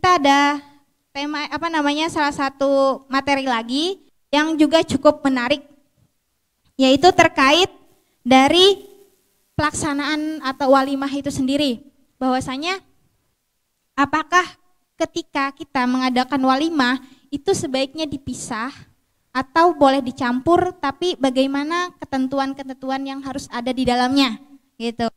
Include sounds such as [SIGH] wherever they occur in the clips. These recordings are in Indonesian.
kita ada tema apa namanya salah satu materi lagi yang juga cukup menarik yaitu terkait dari pelaksanaan atau walimah itu sendiri bahwasanya apakah ketika kita mengadakan walimah itu sebaiknya dipisah atau boleh dicampur tapi bagaimana ketentuan-ketentuan yang harus ada di dalamnya gitu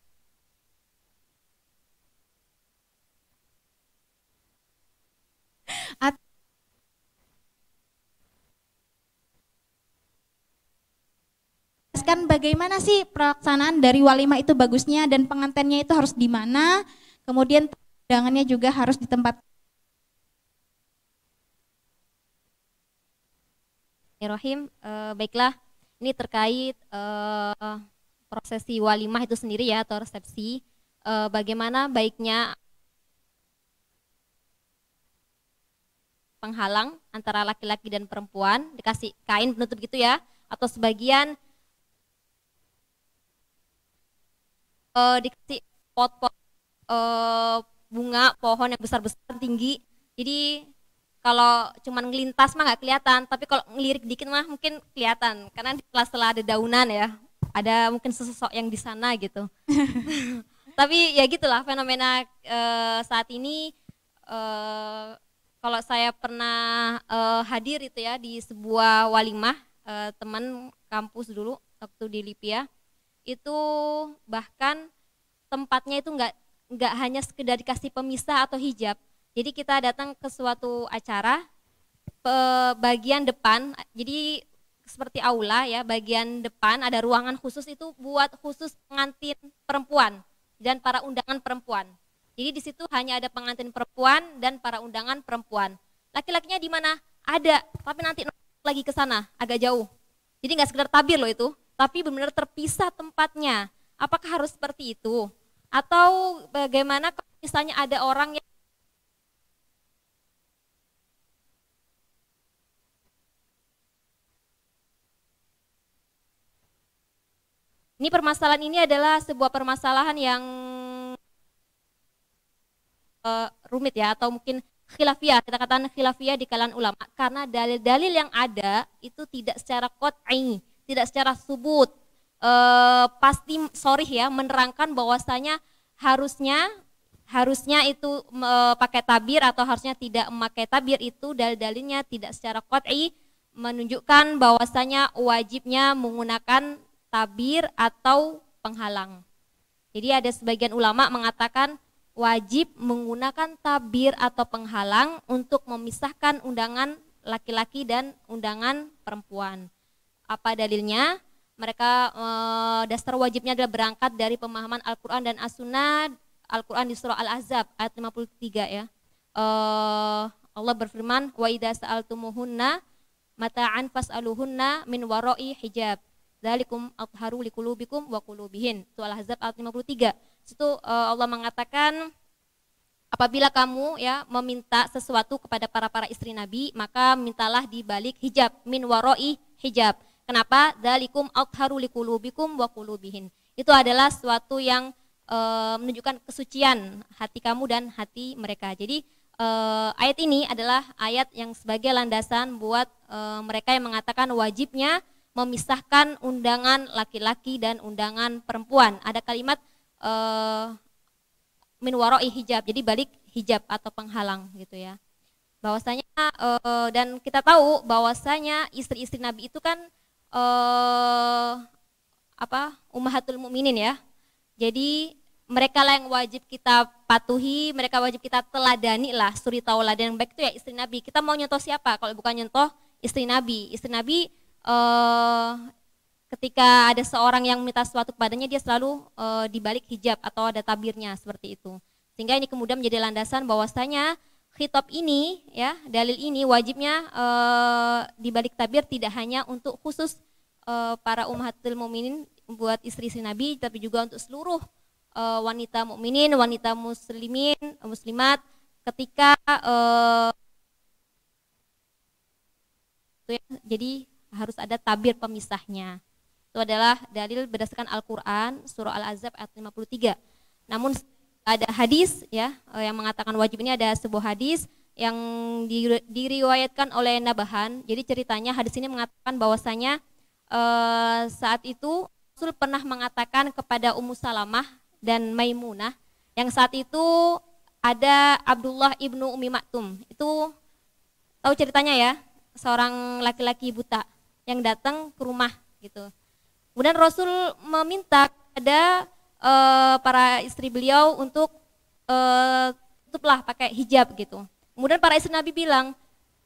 menjelaskan bagaimana sih pelaksanaan dari walima itu bagusnya dan pengantennya itu harus di mana, kemudian undangannya juga harus di tempat Rohim, eh, baiklah ini terkait eh, prosesi walimah itu sendiri ya atau resepsi eh, bagaimana baiknya penghalang antara laki-laki dan perempuan dikasih kain penutup gitu ya atau sebagian uh, dikasih pot-pot uh, bunga pohon yang besar-besar tinggi jadi kalau cuman ngelintas mah nggak kelihatan tapi kalau ngelirik dikit mah mungkin kelihatan karena di kelas setelah ada daunan ya ada mungkin sesosok yang di sana gitu [LAUGHS] tapi ya gitulah fenomena uh, saat ini uh, kalau saya pernah uh, hadir itu ya di sebuah walimah uh, teman kampus dulu waktu di Lipia itu bahkan tempatnya itu enggak enggak hanya sekedar dikasih pemisah atau hijab. Jadi kita datang ke suatu acara bagian depan. Jadi seperti aula ya, bagian depan ada ruangan khusus itu buat khusus pengantin perempuan dan para undangan perempuan. Jadi di situ hanya ada pengantin perempuan dan para undangan perempuan. Laki-lakinya di mana? Ada, tapi nanti lagi ke sana agak jauh. Jadi nggak sekedar tabir loh itu tapi benar-benar terpisah tempatnya. Apakah harus seperti itu? Atau bagaimana kalau misalnya ada orang yang Ini permasalahan ini adalah sebuah permasalahan yang uh, rumit ya atau mungkin khilafiyah, kita katakan khilafiyah di kalangan ulama karena dalil-dalil yang ada itu tidak secara qat'i tidak secara subut e, pasti sorry ya menerangkan bahwasanya harusnya harusnya itu e, pakai tabir atau harusnya tidak memakai tabir itu dalil-dalilnya tidak secara qat'i menunjukkan bahwasanya wajibnya menggunakan tabir atau penghalang. Jadi ada sebagian ulama mengatakan wajib menggunakan tabir atau penghalang untuk memisahkan undangan laki-laki dan undangan perempuan. Apa dalilnya? Mereka e, dasar wajibnya adalah berangkat dari pemahaman Al-Qur'an dan As-Sunnah. Al-Qur'an di surah Al-Ahzab ayat 53 ya. E, Allah berfirman, "Wa idza sa'altumuhunna mata'an fas'aluhunna min wara'i hijab." Dzalikum atharu likulubikum wa qulubihin. Surah Al-Ahzab ayat 53. Situ e, Allah mengatakan apabila kamu ya meminta sesuatu kepada para para istri Nabi, maka mintalah di balik hijab min waroi hijab. Kenapa? Dalikum aktharu likulubikum wa kulubihin. Itu adalah suatu yang e, menunjukkan kesucian hati kamu dan hati mereka. Jadi e, ayat ini adalah ayat yang sebagai landasan buat e, mereka yang mengatakan wajibnya memisahkan undangan laki-laki dan undangan perempuan. Ada kalimat e, min waroi hijab. Jadi balik hijab atau penghalang gitu ya. Bahwasanya e, dan kita tahu bahwasanya istri-istri Nabi itu kan uh, apa ummahatul muminin ya. Jadi mereka lah yang wajib kita patuhi, mereka wajib kita teladani lah, suri tauladan yang baik itu ya istri Nabi. Kita mau nyontoh siapa? Kalau bukan nyontoh istri Nabi. Istri Nabi uh, ketika ada seorang yang minta sesuatu kepadanya, dia selalu uh, dibalik hijab atau ada tabirnya seperti itu. Sehingga ini kemudian menjadi landasan bahwasanya khitab ini ya dalil ini wajibnya e, eh, di balik tabir tidak hanya untuk khusus e, para ummahatul mukminin buat istri-istri Nabi tapi juga untuk seluruh e, wanita mukminin, wanita muslimin, muslimat ketika e, itu ya, jadi harus ada tabir pemisahnya. Itu adalah dalil berdasarkan Al-Qur'an surah al Azab ayat 53. Namun ada hadis ya eh, yang mengatakan wajib ini ada sebuah hadis yang diriwayatkan oleh Nabahan. Jadi ceritanya hadis ini mengatakan bahwasanya eh, saat itu Rasul pernah mengatakan kepada Ummu Salamah dan Maimunah yang saat itu ada Abdullah ibnu Umi Maktum. Itu tahu ceritanya ya, seorang laki-laki buta yang datang ke rumah gitu. Kemudian Rasul meminta ada uh, para istri beliau untuk uh, tutuplah pakai hijab gitu. Kemudian para istri Nabi bilang,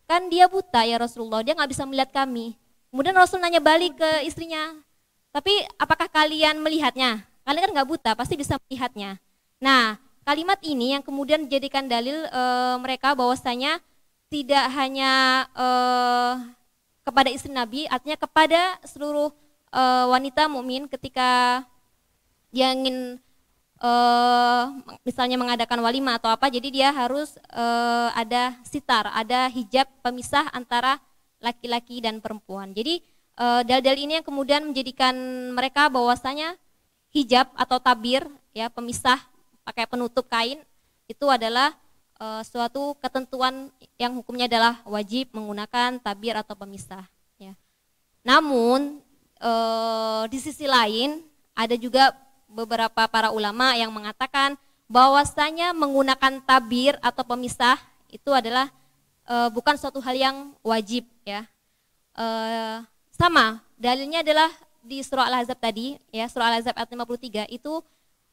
kan dia buta ya Rasulullah, dia nggak bisa melihat kami. Kemudian Rasul nanya balik ke istrinya, tapi apakah kalian melihatnya? Kalian kan nggak buta, pasti bisa melihatnya. Nah, kalimat ini yang kemudian dijadikan dalil e, mereka bahwasanya tidak hanya e, kepada istri Nabi, artinya kepada seluruh e, wanita mukmin ketika dia ingin uh, misalnya mengadakan walima atau apa, jadi dia harus uh, ada sitar, ada hijab pemisah antara laki-laki dan perempuan. Jadi uh, eh, dal ini yang kemudian menjadikan mereka bahwasanya hijab atau tabir ya pemisah pakai penutup kain itu adalah uh, suatu ketentuan yang hukumnya adalah wajib menggunakan tabir atau pemisah ya. Namun uh, di sisi lain ada juga beberapa para ulama yang mengatakan bahwasanya menggunakan tabir atau pemisah itu adalah e, bukan suatu hal yang wajib ya. E, sama dalilnya adalah di surah Al-Ahzab tadi ya, surah al azab ayat 53 itu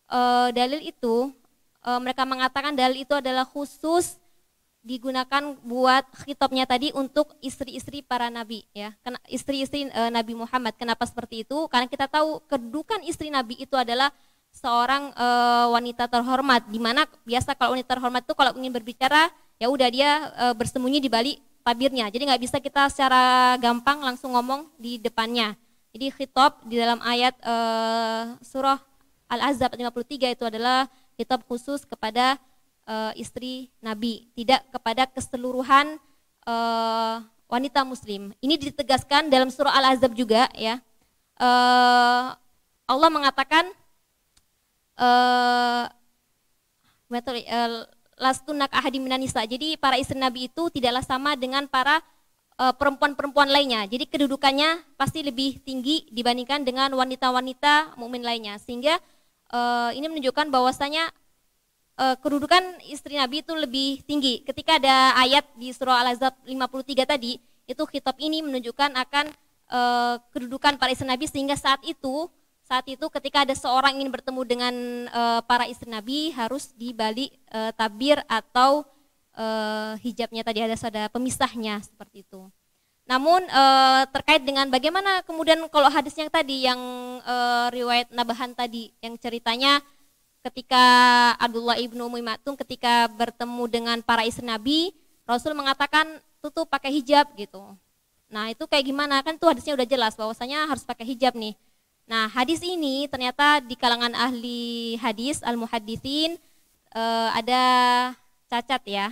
e, dalil itu e, mereka mengatakan dalil itu adalah khusus digunakan buat kitabnya tadi untuk istri-istri para nabi ya istri-istri e, Nabi Muhammad kenapa seperti itu karena kita tahu kedudukan istri nabi itu adalah seorang e, wanita terhormat di mana biasa kalau wanita terhormat itu kalau ingin berbicara ya udah dia e, bersembunyi di balik tabirnya jadi nggak bisa kita secara gampang langsung ngomong di depannya jadi khitab di dalam ayat e, surah Al-Azab 53 itu adalah kitab khusus kepada uh, istri Nabi, tidak kepada keseluruhan uh, wanita muslim. Ini ditegaskan dalam surah al Azab juga ya. Uh, Allah mengatakan uh, lastunak ahadi Jadi para istri Nabi itu tidaklah sama dengan para perempuan-perempuan lainnya. Jadi kedudukannya pasti lebih tinggi dibandingkan dengan wanita-wanita mukmin lainnya. Sehingga uh, ini menunjukkan bahwasanya uh, kedudukan istri Nabi itu lebih tinggi. Ketika ada ayat di surah al azab 53 tadi, itu kitab ini menunjukkan akan uh, kedudukan para istri Nabi sehingga saat itu saat itu ketika ada seorang ingin bertemu dengan uh, para istri Nabi harus dibalik tabir atau hijabnya tadi ada ada pemisahnya seperti itu. Namun terkait dengan bagaimana kemudian kalau hadis yang tadi yang riwayat Nabahan tadi yang ceritanya ketika Abdullah ibnu Ummi matung ketika bertemu dengan para istri Nabi, Rasul mengatakan tutup pakai hijab gitu. Nah itu kayak gimana kan tuh hadisnya udah jelas bahwasanya harus pakai hijab nih. Nah hadis ini ternyata di kalangan ahli hadis al muhadithin eh, ada cacat ya.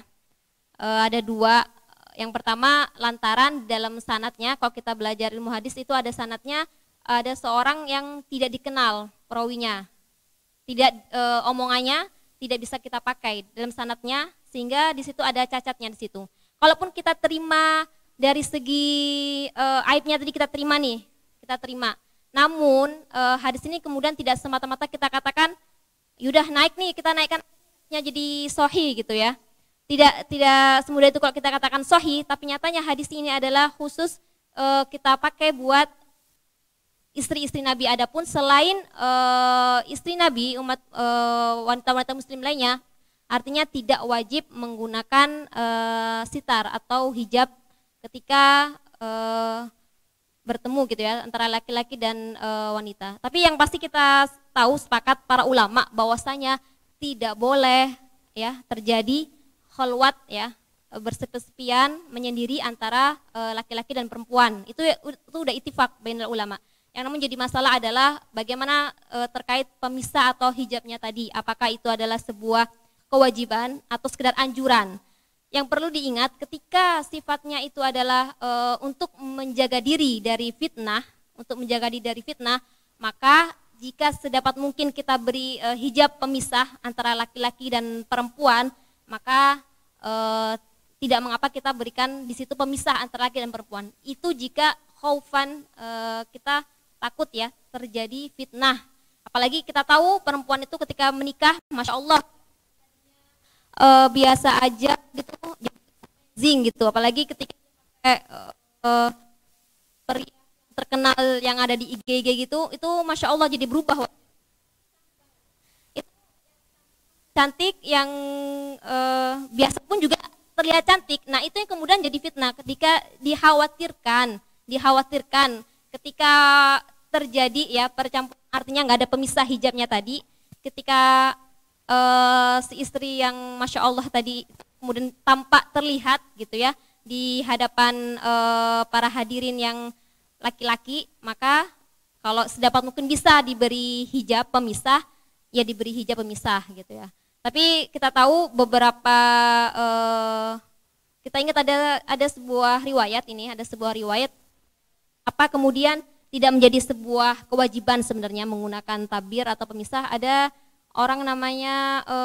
Eh, ada dua. Yang pertama lantaran dalam sanatnya kalau kita belajar ilmu hadis itu ada sanatnya ada seorang yang tidak dikenal perawinya tidak e, omongannya tidak bisa kita pakai dalam sanatnya sehingga di situ ada cacatnya di situ. Kalaupun kita terima dari segi e, aibnya tadi kita terima nih, kita terima. Namun e, hadis ini kemudian tidak semata-mata kita katakan yudah naik nih kita naikkannya jadi sohi gitu ya. Tidak tidak semudah itu kalau kita katakan sohi, tapi nyatanya hadis ini adalah khusus e, kita pakai buat istri-istri Nabi ada pun selain uh, istri Nabi umat wanita eh, wanita-wanita muslim lainnya artinya tidak wajib menggunakan uh, sitar atau hijab ketika uh, bertemu gitu ya antara laki-laki dan e, wanita. Tapi yang pasti kita tahu sepakat para ulama bahwasanya tidak boleh ya terjadi kholwat ya bersepesepian menyendiri antara laki-laki e, dan perempuan. Itu itu udah ittifaq bener ulama. Yang namun jadi masalah adalah bagaimana e, terkait pemisah atau hijabnya tadi, apakah itu adalah sebuah kewajiban atau sekedar anjuran. Yang perlu diingat ketika sifatnya itu adalah e, untuk menjaga diri dari fitnah, untuk menjaga diri dari fitnah, maka jika sedapat mungkin kita beri e, hijab pemisah antara laki-laki dan perempuan, maka e, tidak mengapa kita berikan di situ pemisah antara laki dan perempuan. Itu jika khaufan e, kita takut ya terjadi fitnah. Apalagi kita tahu perempuan itu ketika menikah, masya Allah e, biasa aja gitu, zing gitu. Apalagi ketika e, e, peri terkenal yang ada di IG IG gitu, itu masya Allah jadi berubah. Itu cantik yang e, biasa pun juga terlihat cantik. Nah itu yang kemudian jadi fitnah ketika dikhawatirkan, dikhawatirkan ketika terjadi ya percampuran artinya nggak ada pemisah hijabnya tadi ketika uh, si istri yang masya Allah tadi kemudian tampak terlihat gitu ya di hadapan uh, para hadirin yang laki-laki maka kalau sedapat mungkin bisa diberi hijab pemisah ya diberi hijab pemisah gitu ya tapi kita tahu beberapa uh, kita ingat ada ada sebuah riwayat ini ada sebuah riwayat apa kemudian tidak menjadi sebuah kewajiban sebenarnya menggunakan tabir atau pemisah. Ada orang namanya e,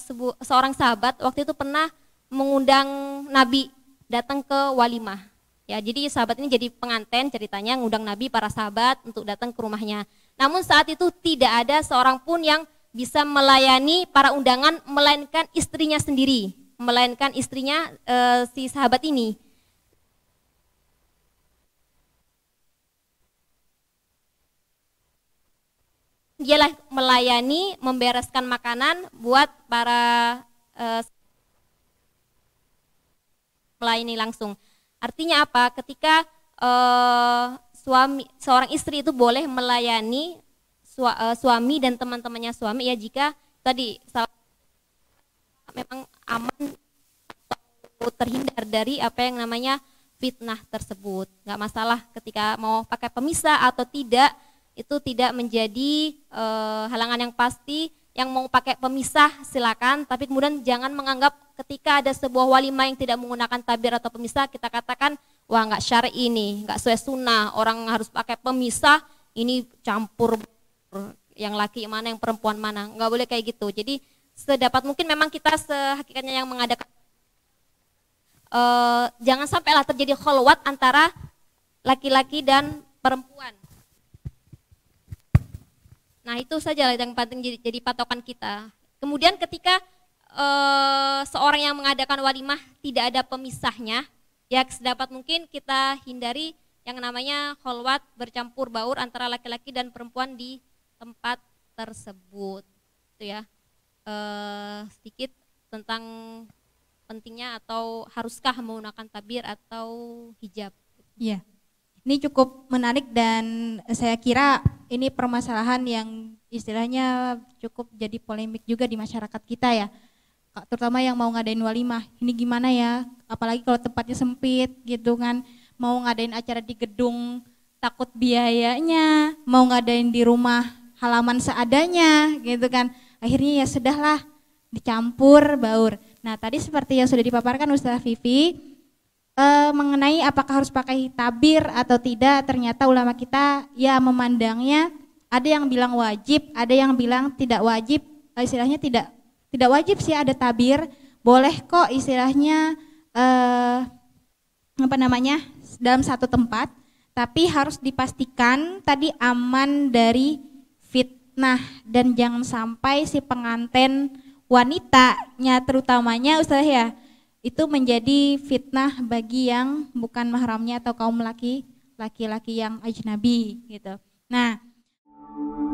sebu, seorang sahabat waktu itu pernah mengundang Nabi datang ke walimah. Ya, jadi sahabat ini jadi penganten ceritanya mengundang Nabi para sahabat untuk datang ke rumahnya. Namun saat itu tidak ada seorang pun yang bisa melayani para undangan melainkan istrinya sendiri, melainkan istrinya e, si sahabat ini. dialah melayani, membereskan makanan buat para uh, melayani langsung. Artinya apa? Ketika uh, suami seorang istri itu boleh melayani su, uh, eh, suami dan teman-temannya suami ya jika tadi memang aman atau terhindar dari apa yang namanya fitnah tersebut. Enggak masalah ketika mau pakai pemisah atau tidak itu tidak menjadi e, halangan yang pasti. Yang mau pakai pemisah silakan, tapi kemudian jangan menganggap ketika ada sebuah walimah yang tidak menggunakan tabir atau pemisah, kita katakan wah nggak syari ini, nggak sesuai sunnah, orang harus pakai pemisah, ini campur yang laki mana, yang perempuan mana, nggak boleh kayak gitu. Jadi sedapat mungkin memang kita sehakikatnya yang mengadakan e, jangan sampailah terjadi kholwat antara laki-laki dan perempuan. Nah itu saja yang penting jadi, jadi patokan kita. Kemudian ketika e, seorang yang mengadakan walimah tidak ada pemisahnya, ya sedapat mungkin kita hindari yang namanya kholwat bercampur baur antara laki-laki dan perempuan di tempat tersebut. Itu ya e, sedikit tentang pentingnya atau haruskah menggunakan tabir atau hijab. Iya. Yeah. Ini cukup menarik dan saya kira ini permasalahan yang istilahnya cukup jadi polemik juga di masyarakat kita ya. Terutama yang mau ngadain walimah, ini gimana ya? Apalagi kalau tempatnya sempit gitu kan, mau ngadain acara di gedung takut biayanya, mau ngadain di rumah halaman seadanya gitu kan. Akhirnya ya sudahlah dicampur baur. Nah, tadi seperti yang sudah dipaparkan Ustaz Vivi, e, mengenai apakah harus pakai tabir atau tidak, ternyata ulama kita ya memandangnya ada yang bilang wajib, ada yang bilang tidak wajib, eh, istilahnya tidak tidak wajib sih ada tabir, boleh kok istilahnya e, apa namanya dalam satu tempat, tapi harus dipastikan tadi aman dari fitnah dan jangan sampai si pengantin wanitanya terutamanya Ustaz ya itu menjadi fitnah bagi yang bukan mahramnya atau kaum laki laki yang ajnabi gitu. Nah,